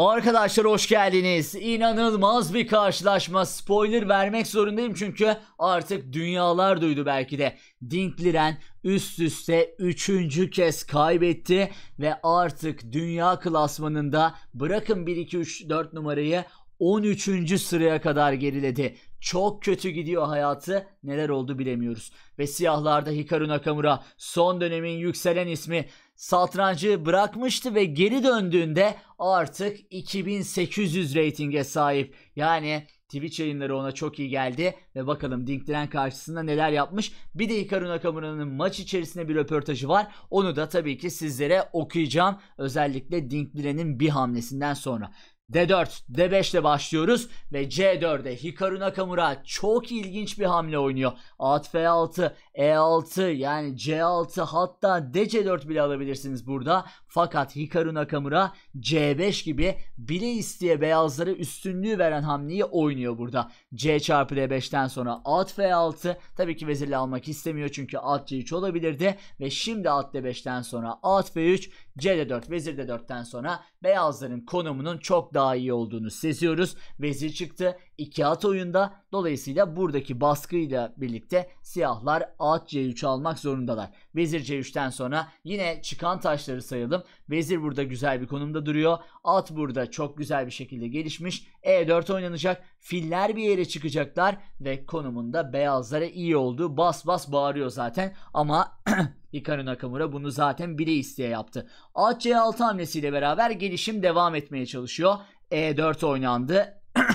Arkadaşlar hoş geldiniz. İnanılmaz bir karşılaşma. Spoiler vermek zorundayım çünkü artık dünyalar duydu belki de. Dinkliren üst üste üçüncü kez kaybetti ve artık dünya klasmanında bırakın 1 2 3 4 numarayı 13. sıraya kadar geriledi. Çok kötü gidiyor hayatı. Neler oldu bilemiyoruz. Ve siyahlarda Hikaru Nakamura son dönemin yükselen ismi satrancı bırakmıştı ve geri döndüğünde artık 2800 reytinge sahip. Yani Twitch yayınları ona çok iyi geldi ve bakalım Dinkdiren karşısında neler yapmış. Bir de Hikaru Nakamura'nın maç içerisinde bir röportajı var. Onu da tabii ki sizlere okuyacağım. Özellikle Dinkdiren'in bir hamlesinden sonra. D4, D5 ile başlıyoruz ve c 4de Hikaru Nakamura çok ilginç bir hamle oynuyor. At F6, E6 yani C6 hatta DC4 bile alabilirsiniz burada. Fakat Hikaru Nakamura C5 gibi bile isteye beyazlara üstünlüğü veren hamleyi oynuyor burada. C çarpı D5'ten sonra at F6 tabii ki vezirle almak istemiyor çünkü at C3 olabilirdi. Ve şimdi at D5'ten sonra at F3, C D4, vezir D4'ten sonra beyazların konumunun çok daha daha iyi olduğunu seziyoruz. Vezir çıktı. 2 at oyunda. Dolayısıyla buradaki baskıyla birlikte siyahlar at C3'ü almak zorundalar. Vezir C3'ten sonra yine çıkan taşları sayalım. Vezir burada güzel bir konumda duruyor. At burada çok güzel bir şekilde gelişmiş. E4 oynanacak. Filler bir yere çıkacaklar ve konumunda beyazlara iyi oldu. Bas bas bağırıyor zaten ama Hikaru Nakamura bunu zaten bile isteye yaptı. At C6 hamlesiyle beraber gelişim devam etmeye çalışıyor. E4 oynandı.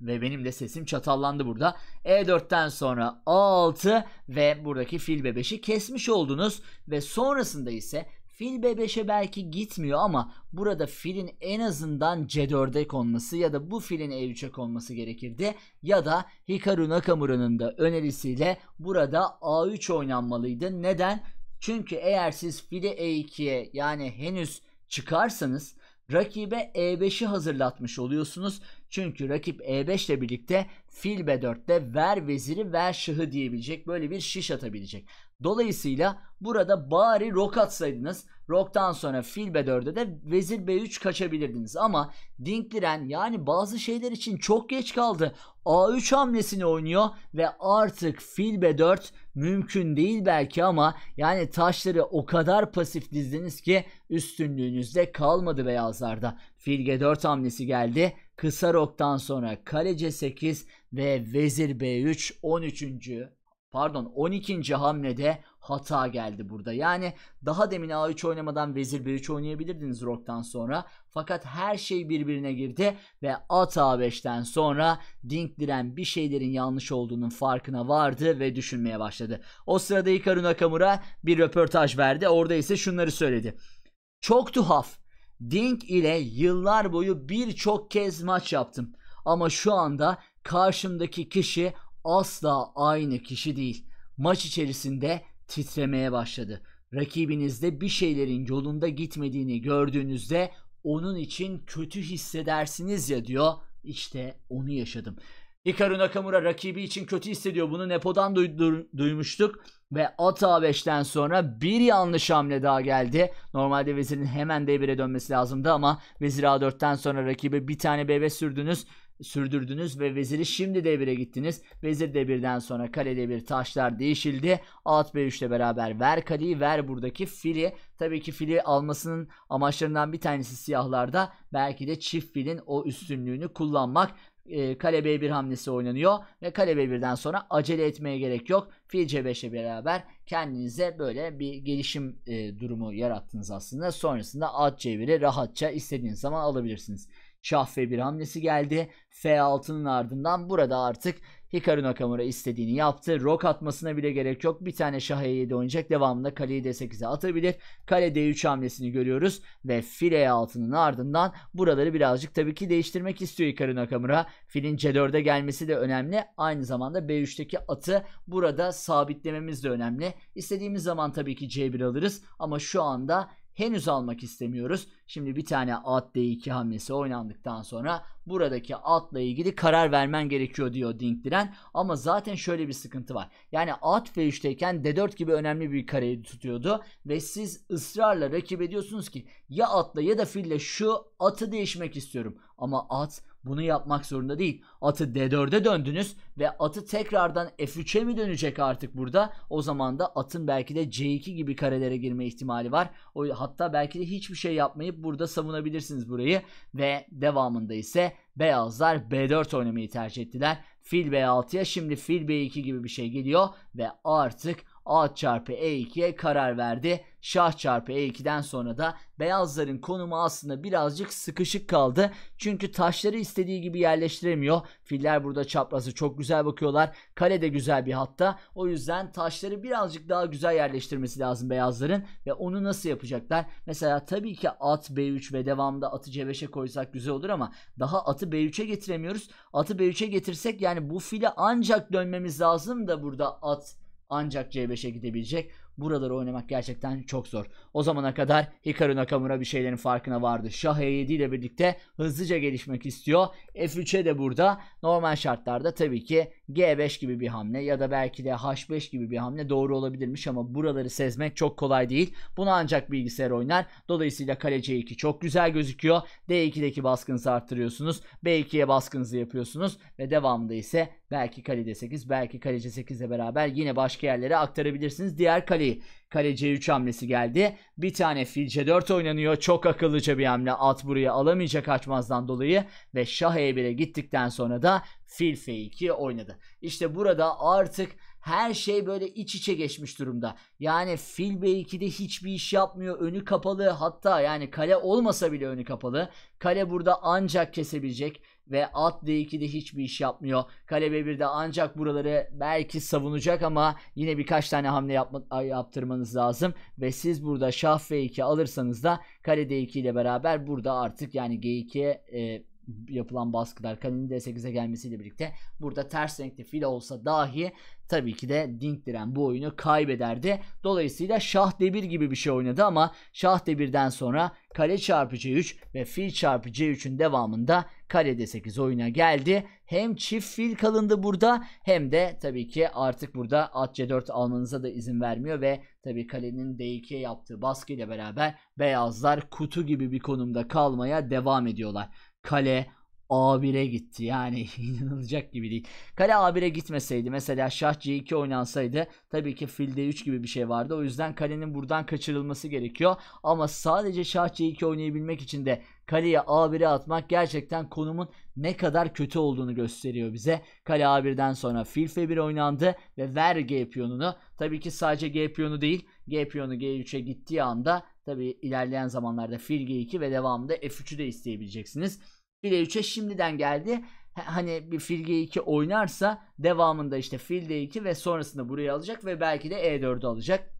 ve benim de sesim çatallandı burada. E4'ten sonra A6 ve buradaki fil B5'i kesmiş oldunuz ve sonrasında ise Fil B5'e belki gitmiyor ama burada filin en azından C4'e konması ya da bu filin E3'e konması gerekirdi. Ya da Hikaru Nakamura'nın da önerisiyle burada A3 oynanmalıydı. Neden? Çünkü eğer siz fili E2'ye yani henüz çıkarsanız rakibe E5'i hazırlatmış oluyorsunuz çünkü rakip E5 ile birlikte fil B4'te ver veziri ver şahı diyebilecek böyle bir şiş atabilecek. Dolayısıyla burada bari rok atsaydınız roktan sonra fil B4'de de vezir B3 kaçabilirdiniz. Ama Dinkliren yani bazı şeyler için çok geç kaldı. A3 hamlesini oynuyor ve artık fil B4 mümkün değil belki ama yani taşları o kadar pasif dizdiniz ki üstünlüğünüzde kalmadı beyazlarda. Fil G4 hamlesi geldi Kısa roktan sonra kalece 8 ve vezir B3 13. pardon 12. hamlede hata geldi burada. Yani daha demin A3 oynamadan vezir B3 oynayabilirdiniz roktan sonra. Fakat her şey birbirine girdi ve at A5'ten sonra Dink Diren bir şeylerin yanlış olduğunun farkına vardı ve düşünmeye başladı. O sırada Hikaru Nakamura bir röportaj verdi. Orada ise şunları söyledi. Çok tuhaf. Dink ile yıllar boyu birçok kez maç yaptım. Ama şu anda karşımdaki kişi asla aynı kişi değil. Maç içerisinde titremeye başladı. Rakibinizde bir şeylerin yolunda gitmediğini gördüğünüzde onun için kötü hissedersiniz ya diyor. İşte onu yaşadım. Hikaru Nakamura rakibi için kötü hissediyor. Bunu Nepo'dan duymuştuk ve at A5'ten sonra bir yanlış hamle daha geldi. Normalde vezirin hemen D1'e dönmesi lazımdı ama vezir A4'ten sonra rakibi bir tane B5 sürdünüz sürdürdünüz ve veziri şimdi D1'e gittiniz. Vezir D1'den sonra kalede bir taşlar değişildi. At B3 ile beraber ver kaleyi ver buradaki fili. Tabii ki fili almasının amaçlarından bir tanesi siyahlarda belki de çift filin o üstünlüğünü kullanmak e, kale B1 hamlesi oynanıyor ve kale B1'den sonra acele etmeye gerek yok. Fil C5 beraber kendinize böyle bir gelişim e, durumu yarattınız aslında. Sonrasında at C1'i rahatça istediğiniz zaman alabilirsiniz. Şah F1 hamlesi geldi. F6'nın ardından burada artık Hikaru Nakamura istediğini yaptı. Rock atmasına bile gerek yok. Bir tane şah e7 oynayacak. Devamında kaleyi d8'e atabilir. Kale d3 hamlesini görüyoruz. Ve file altının ardından buraları birazcık tabii ki değiştirmek istiyor Hikaru Nakamura. Filin c4'e gelmesi de önemli. Aynı zamanda b3'teki atı burada sabitlememiz de önemli. İstediğimiz zaman tabii ki c1 alırız. Ama şu anda henüz almak istemiyoruz. Şimdi bir tane at D2 hamlesi oynandıktan sonra buradaki atla ilgili karar vermen gerekiyor diyor Dinkdiren. Ama zaten şöyle bir sıkıntı var. Yani at ve 3teyken D4 gibi önemli bir kareyi tutuyordu. Ve siz ısrarla rakip ediyorsunuz ki ya atla ya da fille şu atı değişmek istiyorum. Ama at bunu yapmak zorunda değil. Atı D4'e döndünüz ve atı tekrardan F3'e mi dönecek artık burada? O zaman da atın belki de C2 gibi karelere girme ihtimali var. O, hatta belki de hiçbir şey yapmayıp burada savunabilirsiniz burayı. Ve devamında ise beyazlar B4 oynamayı tercih ettiler. Fil B6'ya şimdi fil B2 gibi bir şey geliyor ve artık A çarpı E2'ye karar verdi. Şah çarpı E2'den sonra da beyazların konumu aslında birazcık sıkışık kaldı. Çünkü taşları istediği gibi yerleştiremiyor. Filler burada çaprazı çok güzel bakıyorlar. Kale de güzel bir hatta. O yüzden taşları birazcık daha güzel yerleştirmesi lazım beyazların. Ve onu nasıl yapacaklar? Mesela tabii ki at B3 ve devamda atı C5'e koysak güzel olur ama daha atı B3'e getiremiyoruz. Atı B3'e getirsek yani bu file ancak dönmemiz lazım da burada at ancak C5'e gidebilecek. Buraları oynamak gerçekten çok zor. O zamana kadar Hikaru Nakamura bir şeylerin farkına vardı. Şah E7 ile birlikte hızlıca gelişmek istiyor. F3'e de burada normal şartlarda tabii ki G5 gibi bir hamle ya da belki de H5 gibi bir hamle doğru olabilirmiş ama buraları sezmek çok kolay değil. Bunu ancak bilgisayar oynar. Dolayısıyla kale C2 e çok güzel gözüküyor. D2'deki baskınızı arttırıyorsunuz. B2'ye baskınızı yapıyorsunuz ve devamında ise belki kale D8 belki kale C8 ile beraber yine başka yerlere aktarabilirsiniz. Diğer kale Sarri kaleciye 3 hamlesi geldi. Bir tane fil c4 oynanıyor. Çok akıllıca bir hamle. At buraya alamayacak açmazdan dolayı ve şah e1'e gittikten sonra da fil f2 oynadı. İşte burada artık her şey böyle iç içe geçmiş durumda. Yani fil B2'de hiçbir iş yapmıyor. Önü kapalı hatta yani kale olmasa bile önü kapalı. Kale burada ancak kesebilecek ve at D2'de hiçbir iş yapmıyor. Kale B1'de ancak buraları belki savunacak ama yine birkaç tane hamle yapma, yaptırmanız lazım. Ve siz burada şah F2 alırsanız da kale D2 ile beraber burada artık yani G2'ye e, yapılan baskılar kanalın D8'e gelmesiyle birlikte burada ters renkli fil olsa dahi tabii ki de Dink Diren bu oyunu kaybederdi. Dolayısıyla Şah Debir gibi bir şey oynadı ama Şah Debir'den sonra kale çarpı C3 ve fil çarpı C3'ün devamında kale D8 oyuna geldi. Hem çift fil kalındı burada hem de tabii ki artık burada at C4 almanıza da izin vermiyor ve tabii kalenin D2'ye yaptığı baskıyla beraber beyazlar kutu gibi bir konumda kalmaya devam ediyorlar kale A1'e gitti. Yani inanılacak gibi değil. Kale A1'e gitmeseydi mesela şah C2 oynansaydı tabii ki fil D3 gibi bir şey vardı. O yüzden kalenin buradan kaçırılması gerekiyor. Ama sadece şah C2 oynayabilmek için de kaleye A1'e atmak gerçekten konumun ne kadar kötü olduğunu gösteriyor bize. Kale A1'den sonra fil F1 oynandı ve ver G piyonunu. Tabii ki sadece G piyonu değil G piyonu G3'e gittiği anda Tabi ilerleyen zamanlarda Firge 2 ve devamında F3'ü de isteyebileceksiniz. File 3'e şimdiden geldi. Hani bir Filge 2 oynarsa devamında işte Filde 2 ve sonrasında buraya alacak ve belki de E4'ü alacak.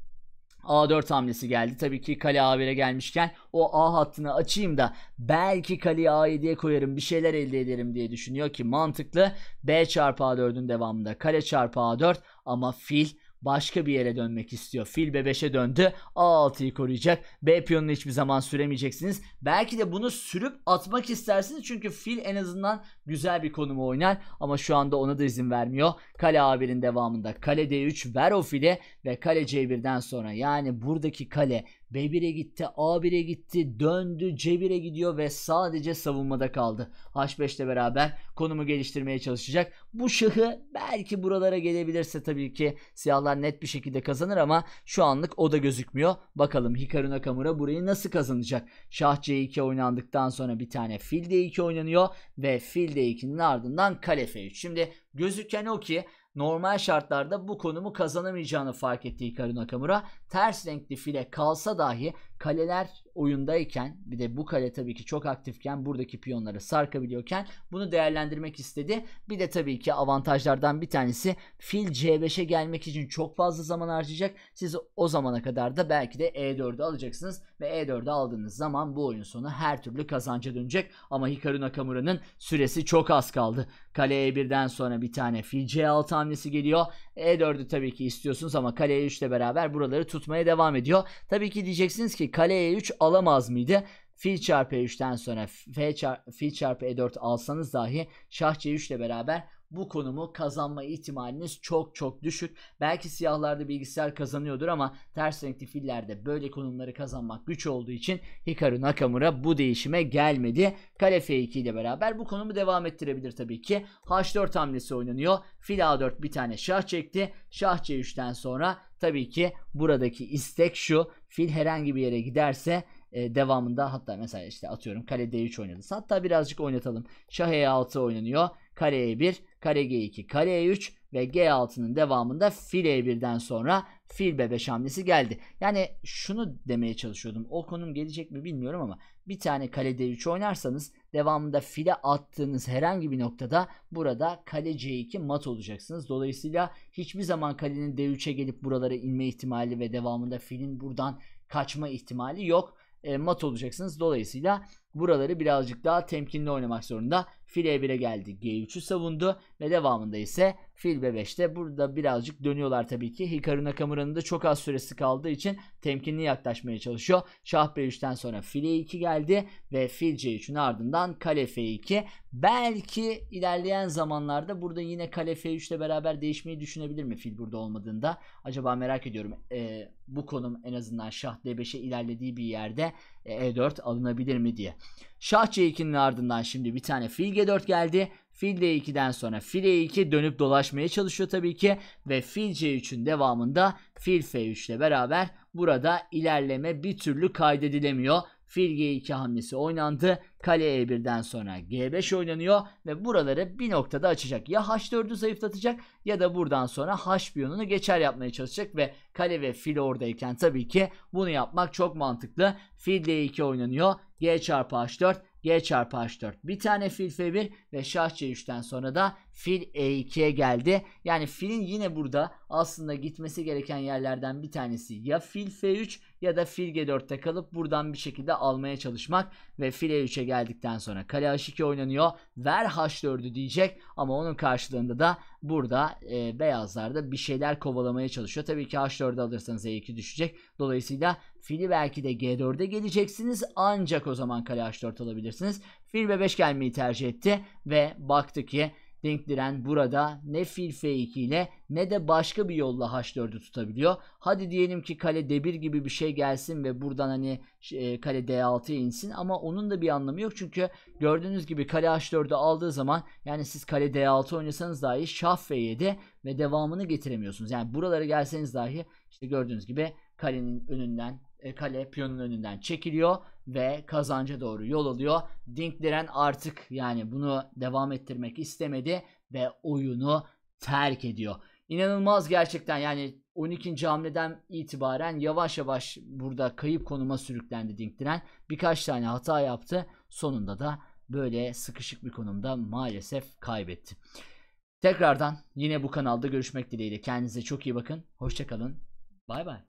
A4 hamlesi geldi. Tabii ki kale A1'e gelmişken o A hattını açayım da belki kaleyi A7'ye koyarım bir şeyler elde ederim diye düşünüyor ki mantıklı. B çarpı A4'ün devamında kale çarpı A4 ama fil başka bir yere dönmek istiyor. Fil B5'e döndü. A6'yı koruyacak. B piyonunu hiçbir zaman süremeyeceksiniz. Belki de bunu sürüp atmak istersiniz. Çünkü fil en azından güzel bir konumu oynar. Ama şu anda ona da izin vermiyor. Kale A1'in devamında kale D3 ver o file ve kale C1'den sonra yani buradaki kale B1'e gitti, A1'e gitti, döndü, C1'e gidiyor ve sadece savunmada kaldı. H5 ile beraber konumu geliştirmeye çalışacak. Bu şahı belki buralara gelebilirse tabii ki siyahlar net bir şekilde kazanır ama şu anlık o da gözükmüyor. Bakalım Hikaru Nakamura burayı nasıl kazanacak? Şah C2 oynandıktan sonra bir tane fil D2 oynanıyor ve fil D2'nin ardından kale F3. Şimdi gözüken o ki normal şartlarda bu konumu kazanamayacağını fark etti Hikaru Nakamura. Ters renkli file kalsa dahi Kaleler oyundayken bir de bu kale tabii ki çok aktifken buradaki piyonları sarkabiliyorken bunu değerlendirmek istedi. Bir de tabii ki avantajlardan bir tanesi fil C5'e gelmek için çok fazla zaman harcayacak. Siz o zamana kadar da belki de E4'ü alacaksınız ve E4'ü aldığınız zaman bu oyun sonu her türlü kazanca dönecek. Ama Hikaru Nakamura'nın süresi çok az kaldı. Kale E1'den sonra bir tane fil C6 hamlesi geliyor. E4'ü tabii ki istiyorsunuz ama kale E3 ile beraber buraları tutmaya devam ediyor. Tabii ki diyeceksiniz ki ki kale E3 alamaz mıydı? Fil çarpı E3'ten sonra F çarpı, fil çarpı E4 alsanız dahi şah C3 ile beraber bu konumu kazanma ihtimaliniz çok çok düşük. Belki siyahlarda bilgisayar kazanıyordur ama ters renkli fillerde böyle konumları kazanmak güç olduğu için Hikaru Nakamura bu değişime gelmedi. Kale F2 ile beraber bu konumu devam ettirebilir tabii ki. H4 hamlesi oynanıyor. Fil A4 bir tane şah çekti. Şah C3'ten sonra Tabii ki buradaki istek şu. Fil herhangi bir yere giderse e, devamında hatta mesela işte atıyorum kale D3 oynadıysa hatta birazcık oynatalım. Şah E6 oynanıyor. Kare E1, kare G2, kare E3 ve G6'nın devamında fil E1'den sonra fil B5 hamlesi geldi. Yani şunu demeye çalışıyordum. O konum gelecek mi bilmiyorum ama bir tane kale D3 oynarsanız devamında file attığınız herhangi bir noktada burada kale C2 mat olacaksınız. Dolayısıyla hiçbir zaman kalenin D3'e gelip buralara inme ihtimali ve devamında filin buradan kaçma ihtimali yok. E, mat olacaksınız. Dolayısıyla buraları birazcık daha temkinli oynamak zorunda. Fil E1'e geldi. G3'ü savundu ve devamında ise fil B5'te burada birazcık dönüyorlar tabii ki. Hikaru Nakamura'nın da çok az süresi kaldığı için temkinli yaklaşmaya çalışıyor. Şah B3'ten sonra fil E2 geldi ve fil C3'ün ardından kale F2. Belki ilerleyen zamanlarda burada yine kale F3 ile beraber değişmeyi düşünebilir mi fil burada olmadığında? Acaba merak ediyorum. Ee, bu konum en azından şah D5'e ilerlediği bir yerde e4 alınabilir mi diye. Şah C2'nin ardından şimdi bir tane fil G4 geldi. Fil D2'den sonra fil E2 dönüp dolaşmaya çalışıyor tabii ki ve fil C3'ün devamında fil F3 ile beraber burada ilerleme bir türlü kaydedilemiyor. Fil G2 hamlesi oynandı. Kale E1'den sonra G5 oynanıyor ve buraları bir noktada açacak. Ya H4'ü zayıflatacak ya da buradan sonra H piyonunu geçer yapmaya çalışacak ve kale ve fil oradayken tabii ki bunu yapmak çok mantıklı. Fil D2 oynanıyor. G çarpı H4 G çarpı H4 bir tane fil F1 ve şah C3'ten sonra da fil E2'ye geldi. Yani filin yine burada aslında gitmesi gereken yerlerden bir tanesi ya fil F3 ya da fil G4'te kalıp buradan bir şekilde almaya çalışmak ve fil E3'e geldikten sonra kale H2 oynanıyor. Ver H4'ü diyecek ama onun karşılığında da burada e, beyazlarda bir şeyler kovalamaya çalışıyor. Tabii ki H4'ü alırsanız E2 düşecek. Dolayısıyla fili belki de G4'e geleceksiniz ancak o zaman kale H4 alabilirsiniz. Fil B5 gelmeyi tercih etti ve baktı ki Denkdiren burada ne fil f2 ile ne de başka bir yolla h4'ü tutabiliyor. Hadi diyelim ki kale d1 gibi bir şey gelsin ve buradan hani e, kale d6'ya insin ama onun da bir anlamı yok. Çünkü gördüğünüz gibi kale h4'ü aldığı zaman yani siz kale d6 oynasanız dahi şah f7 ve devamını getiremiyorsunuz. Yani buralara gelseniz dahi işte gördüğünüz gibi kalenin önünden e, kale piyonun önünden çekiliyor ve kazanca doğru yol alıyor. Dinkleren artık yani bunu devam ettirmek istemedi ve oyunu terk ediyor. İnanılmaz gerçekten yani 12. hamleden itibaren yavaş yavaş burada kayıp konuma sürüklendi Dinkleren Birkaç tane hata yaptı. Sonunda da böyle sıkışık bir konumda maalesef kaybetti. Tekrardan yine bu kanalda görüşmek dileğiyle. Kendinize çok iyi bakın. Hoşçakalın. Bay bay.